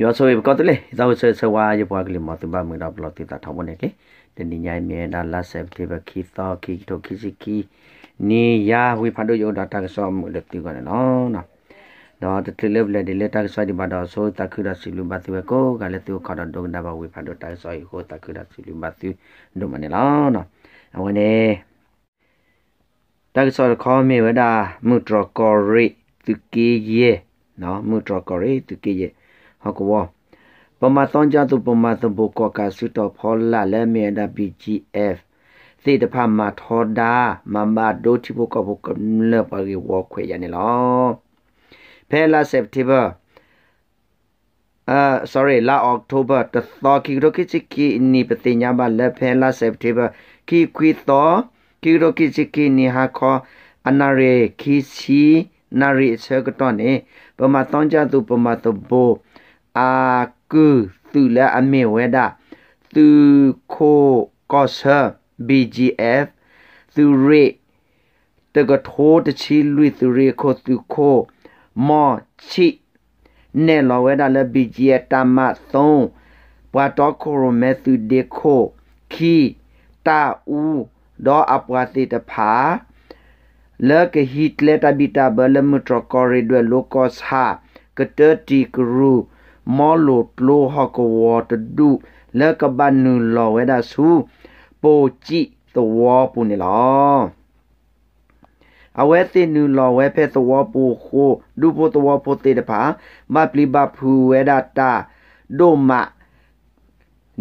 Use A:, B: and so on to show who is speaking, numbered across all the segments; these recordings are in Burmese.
A: ယောဆိုဘကတလေဇောဆဲဆဝါယပွားကလေးမတူပါမင်းတော့ဘလော့တီတာထောင်းမနေလေတနိညာမြေနာလာဆက်တေဘခီသောခီတိုခီစီကီနီယာဝေဖတ်တို့ယောဒါတာကဆောမူလက်တီကနော်နော်တော့တတိလေးလက်ဒီလက်တာကဆောဒီဘာတော့ဆိုတခူရစီလူဘတ်ဝေကိုကလည်းသူခေါ်တော့ဒုံဒါဘဝေဖတ်တို့တာဆောကိုတခူရစီလူဘတ်သူဒုံမနေလားနော်အဝင်နေတာကဆောခေါ်မေဝဒါမူထရကောရီသူကီယေနော်မူထရကောရီသူကီယေဟကဝပမာတောင်းကြသူပမာသဘကကဆွတော်ဖောလာလဲမြေဒါ BGF စေတဖာမာထောဒာမမဒိုတိဘကဘကလပရီဝခွေရနေလောဖဲလာစက်တီဘာအာ sorry လာ October တသောကီရိုကီချီကီနီ ပတိညာဘလက်ဖဲလာ September ကီခွီသောကီရိုကီချီကီနီဟာခေါ်အနာရေခီစီနာရီဆကတောနေပမတောင်းကြသူ ပမတဘိုအာကုသူလအမေဝဒသူခိုကောဆာ BGF သူရိတကထိုးတချီလွိသူရိခိုသူခိုမောချိနဲ့လောဝဲတာလည်း BGF တမသုံးဘွာတော့ကိုရမဲသူဒေခိုခီတာဦးဒေါ်အပွားတိတဖာလကဟီတလက်တဘီတာဘလမထရကော်ရီဒွေလိုကော့စ်ဟာကတတီကရူမောလိုပလိုဟကဝတဒုလကဘန်နူလောဝဲဒါစုပိုကြည့်သဝပူနေလောအဝဲတင်နူလောဝဲဖဲသဝပူခိုဒုပိုသဝပိုတေတပါမပလီဘဖူဝဲဒါတာဒိုမ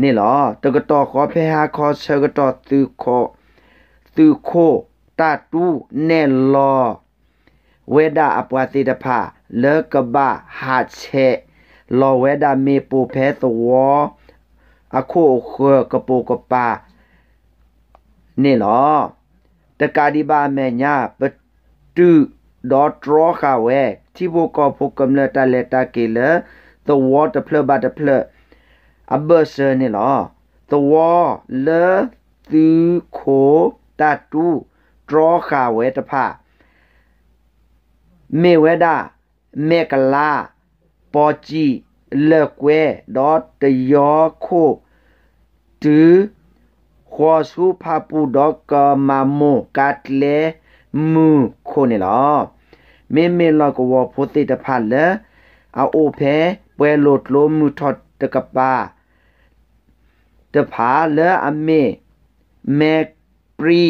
A: နေလောတကတော်ခေါ်ဖဲဟာခေါ်ဆကတော်သူခေါ်သူခိုတတူနေလောဝဲဒါအပွားတေတပါလကဘဟာချေလော်ဝဲဒါမေပိုဖဲသဝအခုခေကပိုကပါနေလောတကာဒီဘာမေညာပတုဒေါ်ထရခဝဲတီဘိုကဖုကမလတလက်တကေလသဝတဖလဘတဖလအဘဆာနေလောသဝလသူခိုတတူဒရခဝဲတဖမေဝဲဒမေကလာပေါ်ကြည့်လက်ကွဲတော့တယောခိုတူခေါ်စုဖပူတော့ကမမိုကတ်လေမူခိုနေလားမေမေလကဝဖိုတိတဖတ်လေအိုဖဲပွဲလို့လို့မူထတ်တကပါတဖာလေအမေမေပရီ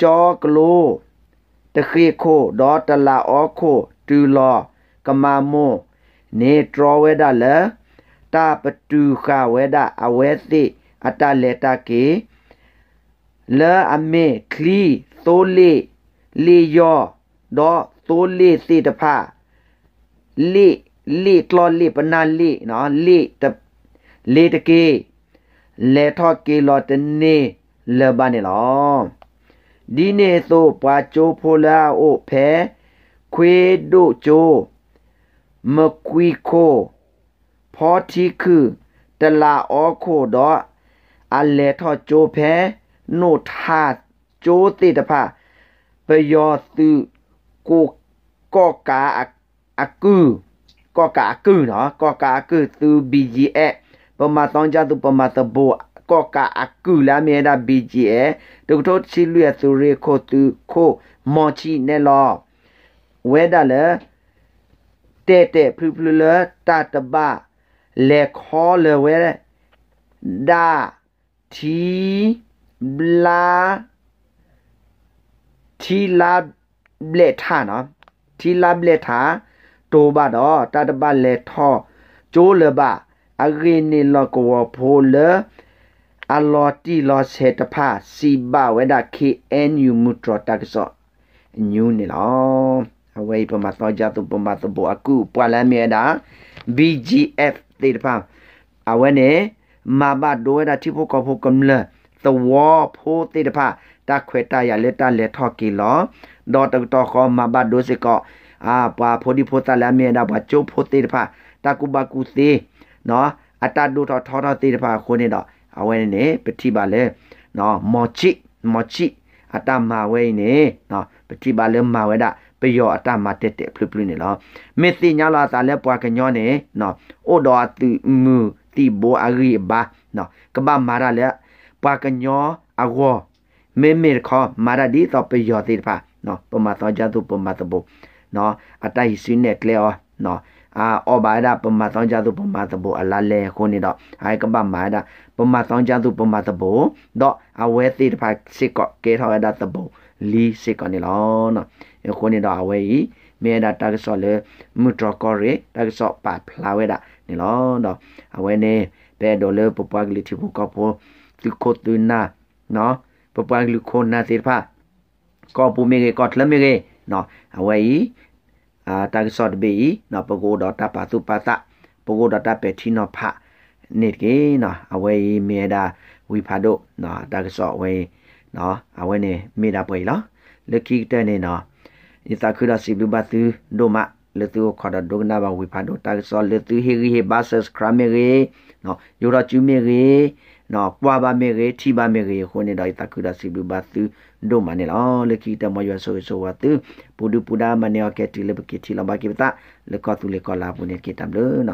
A: ကြောကလိုတခေခိုဒေါ်တလာအောခိုတူလော်ကမာမောနေတရဝဲဒါလတာပတူခဝဲဒါအဝဲသိအတလက်တကေလဲအမေခလီသိုလေလေယောဒေါသိုလေသိတဖာလေလေကလောလေပနာလေနော်လေတလေတကေလေထော့ကေလောတနေလဘနေလောဒီနေသို့ပွားချိုးဖိုလာအိုဖဲခွေတို့ချိုးမကွီခိုဖောတီခုတလာအောခိုတော့အလဲထောโจဖဲနိုထာโจတိတဖပယောသူကိုကောကာအကူကောကာအကူနော်ကောကာအကူသူ BGA ပမာတောင်းကြသူပမာတဘောကောကာအကူလာမြေတာ BGA ဒုထိုချီလွေသူရေခိုသူခိုမော်ချီနဲလောဝဲတာလဲတဲ့တဲ့ဖလူဖလူလတတဘလေခေါ်လေဝဲဒါတီဘလာတီလာဘလက်ထာနော်တီလာဘလက်ထာတိုဘတော့တတဘလေထောကျိုးလေဘအဂိနီလကောဖိုလေအလောတီလောစေတဖာစီဘဝဲဒါ KNU မူထရတက်ဆောညူးနေလောဝေးပမာသောကြသူပမာသဘောအကူပွာလမ်းမြဲတာ BGF တေတဖာအဝဲနေမဘဒိုရတိဖို့ကဖို့ကမ္လသဝဖိုးတေတဖာတခွေတရလက်တလက်ထော်ကီလောဒေါ်တတော်ခမဘဒိုစေကောအာပွာဖိုဒီဖိုတလမ်းမြဲတာဘချိုးဖိုတေတဖာတကူဘကူသေးနော်အတဒိုတော်ထော်တော်တေတဖာခိုးနေတော့အဝဲနေပတိပါလဲနော်မော်ချီမော်ချီအတမာဝဲနေနော်ပတိပါလဲမာဝဲတာပယောအတမတက်တဲ့ဖလူပလူနေလောမေတိညာလာတာလဲပွားကညောနေနော်အိုတော်အတူမူတီဘောအရိဘာနော်ကဘာမာရလဲပွားကညောအဝောမေမေခောမာရဒီတော့ပယောတိဖာနော်ပမသောကြသူပမသဘောနော်အတိုက်စင်းနဲ့ကလဲအောနော်အာအော်ဘာဒပမသောင်းကြသူပမသဘောအလာလေခိုနေတော့အိုင်ကပမာဒပမသောင်းကြသူပမသဘောတော့အဝဲတိတဖာစစ်ကော့ကဲထောက်ရတဲ့သဘောလီစေကနေလောနော်အခုနေတော့အဝဲဤမေဒါတာကဆောလေမူတရကောရေတာကဆောပါဖလာဝဲတာနေလောနော်အဝဲနေဘဲဒေါ်လေပပကလီတီဘူကပိုသူကိုတူနာနော်ပပကလီခိုနာတေဖာကောပူမေကေကောထလမေကေနော်အဝဲဤအာတာကဆော့ဘေဤနော်ပကိုဒေါ်တာပါသူပါတာပကိုဒေါ်တာပေတီနော်ဖာနေကေနော်အဝဲဤမေဒါဝီဖာဒိုနော်တာကဆော့ဝဲနော်အဝဲနေမိတာပွဲလားလက်ကိတဲနေနော်ဣသခုရစီဘဘသူဒိုမလေသူခေါ်တော့ဒုကနာဘဝိဖာဒိုတာဆောလေသူဟီရီဟီဘာဆစ်ခရမေရီနော်ယောရကျူမေရီနော်ပွာပါမေရီထီပါမေရီခိုနေတော့ဣသခုရစီဘဘသူဒိုမနေလားလေကိတမယောဆိုဆိုဝတ်ပူဒူပူဒါမနေအကတိလေပကိတိလဘကိပတာလေကောသူလေကောလာပုန်ကိတမ်လို့နော်